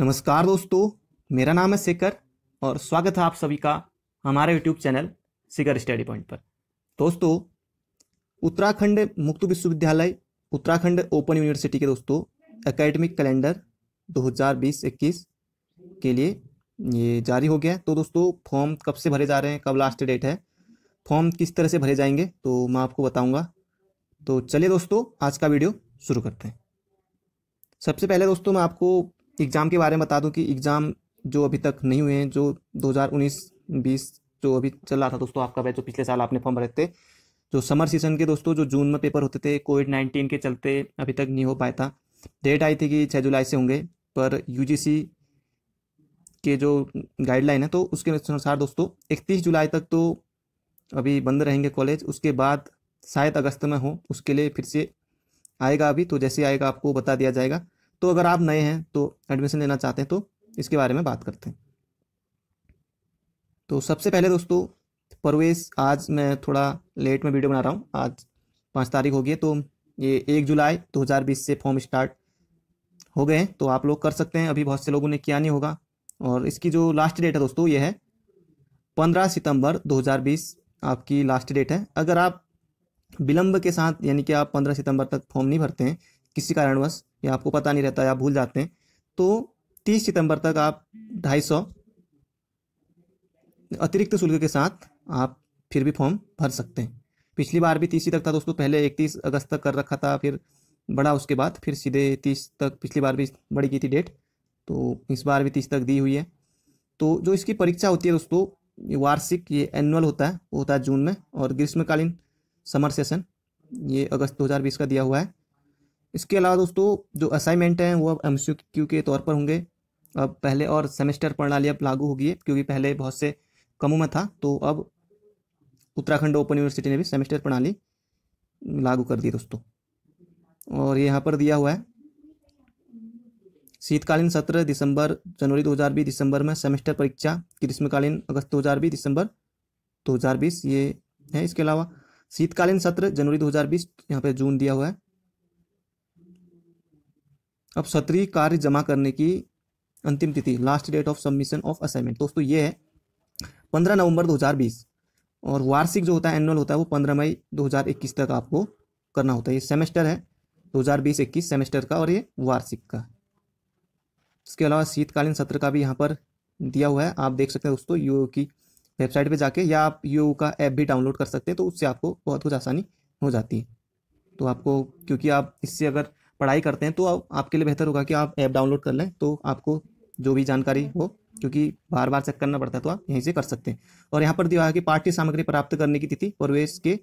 नमस्कार दोस्तों मेरा नाम है शेखर और स्वागत है आप सभी का हमारे YouTube channel Shikhar study point पर दोस्तों उत्तराखंड मुक्त विश्वविद्यालय उत्तराखंड ओपन यूनिवर्सिटी के दोस्तों एकेडमिक कैलेंडर 2020-21 के लिए ये जारी हो गया है तो दोस्तों फॉर्म कब से भरे जा रहे हैं कब लास्ट डेट है फॉर्म किस तरह से भरे जाएंगे तो मैं आपको बताऊँगा तो चलिए दोस्तों आज का वीडियो शुरू करते हैं सबसे पहले दोस्तों मैं आपको एग्ज़ाम के बारे में बता दूं कि एग्ज़ाम जो अभी तक नहीं हुए हैं जो 2019 20 जो अभी चल रहा था दोस्तों आपका भाई जो पिछले साल आपने फॉर्म भरे थे जो समर सीजन के दोस्तों जो जून में पेपर होते थे कोविड नाइन्टीन के चलते अभी तक नहीं हो पाया था डेट आई थी कि छः जुलाई से होंगे पर यू के जो गाइडलाइन है तो उसके अनुसार दोस्तों इकतीस जुलाई तक तो अभी बंद रहेंगे कॉलेज उसके बाद शायद अगस्त में हो उसके लिए फिर से आएगा अभी तो जैसे आएगा आपको बता दिया जाएगा तो अगर आप नए हैं तो एडमिशन लेना चाहते हैं तो इसके बारे में बात करते हैं तो सबसे पहले दोस्तों परवेश आज मैं थोड़ा लेट में वीडियो बना रहा हूँ आज पाँच तारीख हो गई है तो ये एक जुलाई 2020 से फॉर्म स्टार्ट हो गए हैं तो आप लोग कर सकते हैं अभी बहुत से लोगों ने किया नहीं होगा और इसकी जो लास्ट डेट है दोस्तों ये है पंद्रह सितंबर 2020 आपकी लास्ट डेट है अगर आप विलम्ब के साथ यानी कि आप पंद्रह सितंबर तक फॉर्म नहीं भरते हैं किसी कारणवश या आपको पता नहीं रहता है आप भूल जाते हैं तो तीस सितंबर तक आप ढाई सौ अतिरिक्त शुल्क के साथ आप फिर भी फॉर्म भर सकते हैं पिछली बार भी तीस ही तक था दोस्तों पहले इकतीस अगस्त तक कर रखा था फिर बड़ा उसके बाद फिर सीधे तीस तक पिछली बार भी बड़ी की थी डेट तो इस बार भी तीस तक दी हुई है तो जो इसकी परीक्षा होती है दोस्तों वार्षिक ये एनुअल होता है वो होता है जून में और ग्रीष्मकालीन समर सेशन ये अगस्त 2020 का दिया हुआ है इसके अलावा दोस्तों जो असाइनमेंट हैं वो अब एम क्यू के तौर पर होंगे अब पहले और सेमेस्टर प्रणाली अब लागू होगी क्योंकि पहले बहुत से कम में था तो अब उत्तराखंड ओपन यूनिवर्सिटी ने भी सेमेस्टर प्रणाली लागू कर दी दोस्तों और यहाँ पर दिया हुआ है शीतकालीन सत्र दिसंबर जनवरी 2020 दिसंबर में सेमेस्टर परीक्षा ग्रीष्मकालीन अगस्त 2020 दिसंबर 2020 ये है इसके अलावा शीतकालीन सत्र जनवरी 2020 यहाँ पे जून दिया हुआ है अब सत्रीय कार्य जमा करने की अंतिम तिथि last date of submission of assignment दोस्तों ये है पंद्रह नवंबर 2020 और वार्षिक जो होता है एनुअल होता है वो पंद्रह मई 2021 तक आपको करना होता है ये सेमेस्टर है 2020-21 सेमेस्टर का और ये वार्षिक का इसके अलावा शीतकालीन सत्र का भी यहाँ पर दिया हुआ है आप देख सकते हैं दोस्तों यू की वेबसाइट पर जाके या आप यू का ऐप भी डाउनलोड कर सकते हैं तो उससे आपको बहुत कुछ आसानी हो जाती है तो आपको क्योंकि आप इससे अगर पढ़ाई करते हैं तो आप, आपके लिए बेहतर होगा कि आप ऐप डाउनलोड कर लें तो आपको जो भी जानकारी हो क्योंकि बार बार चेक करना पड़ता है तो आप यहीं से कर सकते हैं और यहाँ पर दिया है कि पाठ्य सामग्री प्राप्त करने की तिथि प्रवेश के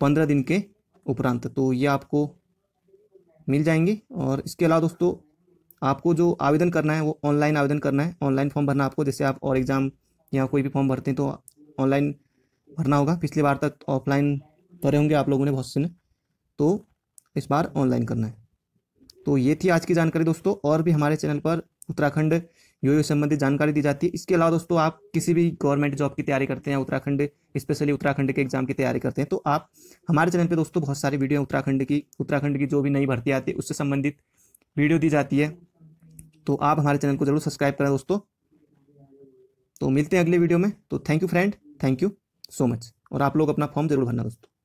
पंद्रह दिन के उपरांत तो ये आपको मिल जाएंगी और इसके अलावा दोस्तों आपको जो आवेदन करना है वो ऑनलाइन आवेदन करना है ऑनलाइन फॉर्म भरना आपको जैसे आप और एग्ज़ाम या कोई भी फॉर्म भरते हैं तो ऑनलाइन भरना होगा पिछली बार तक तो ऑफलाइन भरे होंगे आप लोगों ने बहुत से ने तो इस बार ऑनलाइन करना है तो ये थी आज की जानकारी दोस्तों और भी हमारे चैनल पर उत्तराखंड यो यो संबंधित जानकारी दी जाती है इसके अलावा दोस्तों आप किसी भी गवर्नमेंट जॉब की तैयारी करते हैं उत्तराखंड स्पेशली उत्तराखंड के एग्जाम की तैयारी करते हैं तो आप हमारे चैनल पे दोस्तों बहुत सारी वीडियो उत्तराखंड की उत्तराखंड की जो भी नई भर्ती आती है उससे संबंधित वीडियो दी जाती है तो आप हमारे चैनल को जरूर सब्सक्राइब करें दोस्तों तो मिलते हैं अगले वीडियो में तो thank you friend thank you so much और आप लोग अपना फॉर्म जरूर भरना दोस्तों